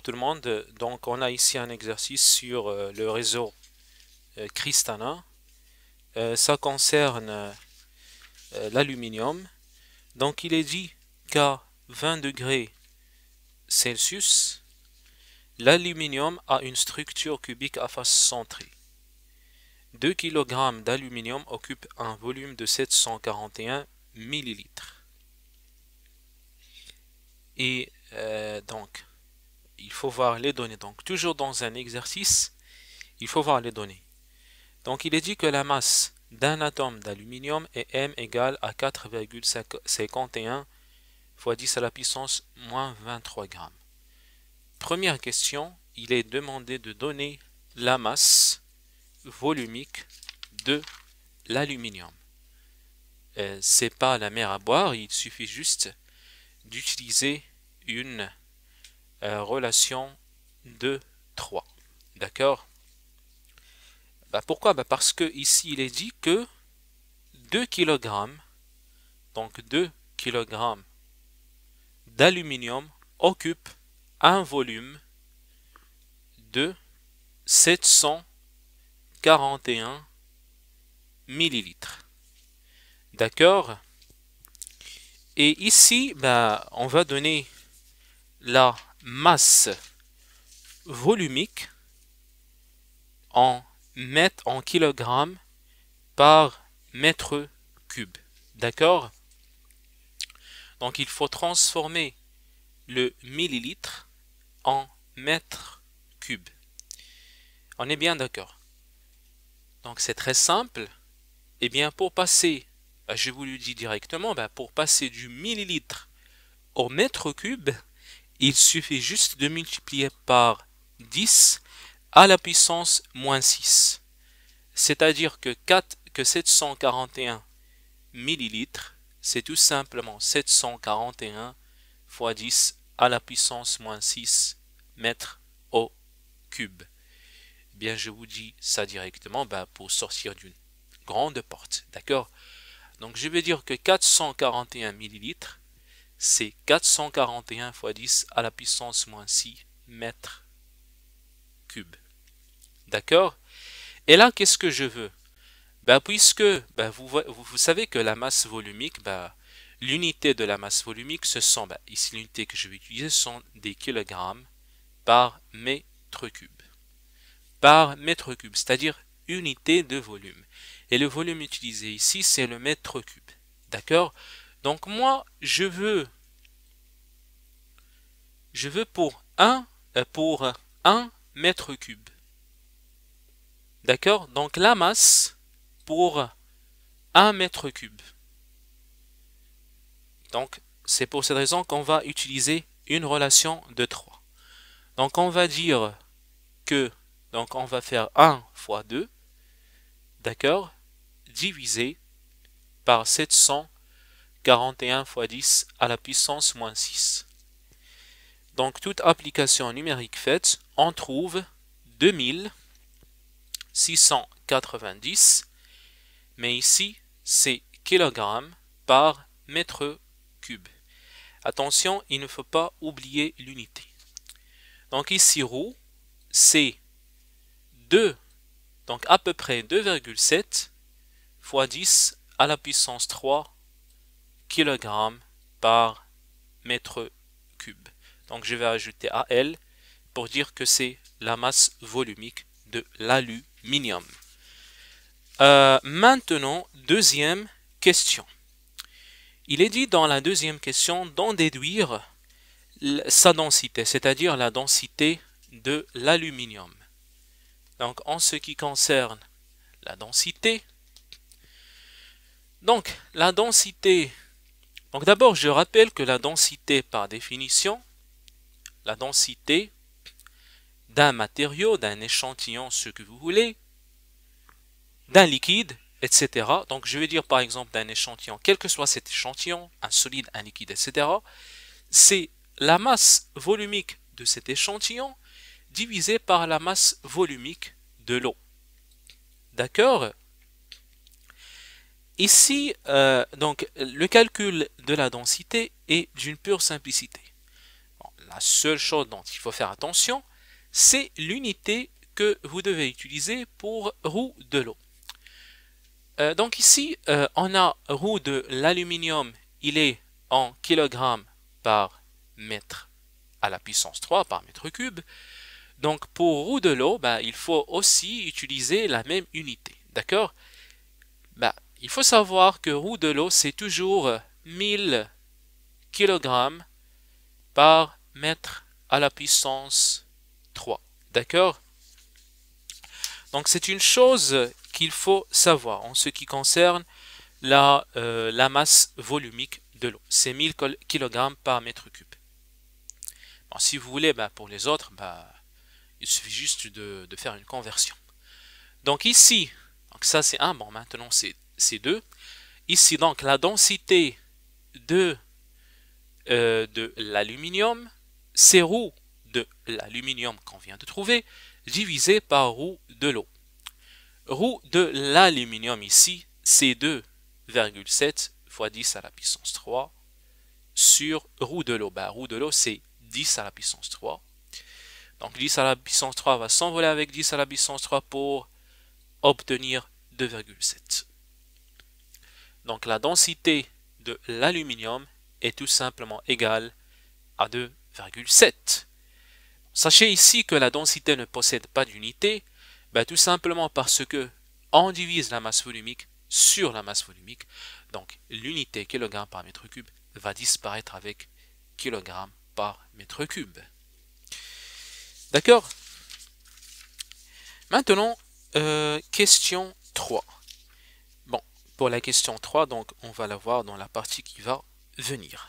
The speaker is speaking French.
tout le monde. Donc on a ici un exercice sur euh, le réseau euh, cristallin euh, ça concerne l'aluminium. Donc il est dit qu'à 20 degrés Celsius, l'aluminium a une structure cubique à face centrée. 2 kg d'aluminium occupent un volume de 741 millilitres. Et donc, faut voir les données. Donc toujours dans un exercice, il faut voir les données. Donc il est dit que la masse d'un atome d'aluminium est M égale à 4,51 fois 10 à la puissance moins 23 grammes. Première question, il est demandé de donner la masse volumique de l'aluminium. Euh, c'est pas la mer à boire, il suffit juste d'utiliser une euh, relation 2, 3. D'accord bah, Pourquoi bah, Parce que ici, il est dit que 2 kg, donc 2 kg d'aluminium occupe un volume de 741 millilitres. D'accord Et ici, bah, on va donner la masse volumique en mètres, en kilogrammes par mètre cube. D'accord Donc il faut transformer le millilitre en mètre cube. On est bien d'accord. Donc c'est très simple. Et eh bien pour passer, je vous le dis directement, ben, pour passer du millilitre au mètre cube, il suffit juste de multiplier par 10 à la puissance moins 6. C'est-à-dire que, que 741 millilitres, c'est tout simplement 741 fois 10 à la puissance moins 6 mètres au cube. bien, je vous dis ça directement bah, pour sortir d'une grande porte. D'accord Donc, je vais dire que 441 millilitres, c'est 441 fois 10 à la puissance moins 6 mètres cubes. D'accord Et là, qu'est-ce que je veux ben, Puisque ben, vous, savez que la masse volumique, ben, l'unité de la masse volumique, ce sont, ben, ici l'unité que je vais utiliser, sont des kilogrammes par mètre cube. Par mètre cube, c'est-à-dire unité de volume. Et le volume utilisé ici, c'est le mètre cube. D'accord donc moi, je veux, je veux pour 1, euh, pour 1 mètre cube. D'accord Donc la masse pour 1 mètre cube. Donc c'est pour cette raison qu'on va utiliser une relation de 3. Donc on va dire que, donc on va faire 1 fois 2, d'accord Divisé par 700 41 fois 10 à la puissance moins 6. Donc toute application numérique faite, on trouve 2690, mais ici c'est kilogrammes par mètre cube. Attention, il ne faut pas oublier l'unité. Donc ici rou c'est 2, donc à peu près 2,7 fois 10 à la puissance 3 kg par mètre cube. Donc je vais ajouter AL pour dire que c'est la masse volumique de l'aluminium. Euh, maintenant, deuxième question. Il est dit dans la deuxième question d'en déduire sa densité, c'est-à-dire la densité de l'aluminium. Donc en ce qui concerne la densité, donc la densité donc d'abord, je rappelle que la densité par définition, la densité d'un matériau, d'un échantillon, ce que vous voulez, d'un liquide, etc. Donc je vais dire par exemple d'un échantillon, quel que soit cet échantillon, un solide, un liquide, etc. C'est la masse volumique de cet échantillon divisée par la masse volumique de l'eau. D'accord Ici, euh, donc, le calcul de la densité est d'une pure simplicité. la seule chose dont il faut faire attention, c'est l'unité que vous devez utiliser pour roue de l'eau. Euh, donc ici, euh, on a roue de l'aluminium, il est en kilogrammes par mètre à la puissance 3 par mètre cube. Donc pour roue de l'eau, bah, il faut aussi utiliser la même unité. D'accord bah, il faut savoir que roue de l'eau, c'est toujours 1000 kg par mètre à la puissance 3. D'accord Donc c'est une chose qu'il faut savoir en ce qui concerne la, euh, la masse volumique de l'eau. C'est 1000 kg par mètre cube. si vous voulez, bah, pour les autres, bah, il suffit juste de, faire une conversion. Donc ici, donc ça c'est 1, bon maintenant c'est C2. Ici, donc, la densité de, euh, de l'aluminium, c'est roue de l'aluminium qu'on vient de trouver, divisé par roue de l'eau. Roue de l'aluminium ici, c'est 2,7 fois 10 à la puissance 3 sur roue de l'eau. Bah, roue de l'eau, c'est 10 à la puissance 3. Donc 10 à la puissance 3 va s'envoler avec 10 à la puissance 3 pour obtenir 2,7. Donc la densité de l'aluminium est tout simplement égale à 2,7. Sachez ici que la densité ne possède pas d'unité, ben, tout simplement parce que on divise la masse volumique sur la masse volumique, donc l'unité kilogramme par mètre cube va disparaître avec kilogramme par mètre cube. D'accord Maintenant, euh, question 3. Pour la question 3, donc on va la voir dans la partie qui va venir.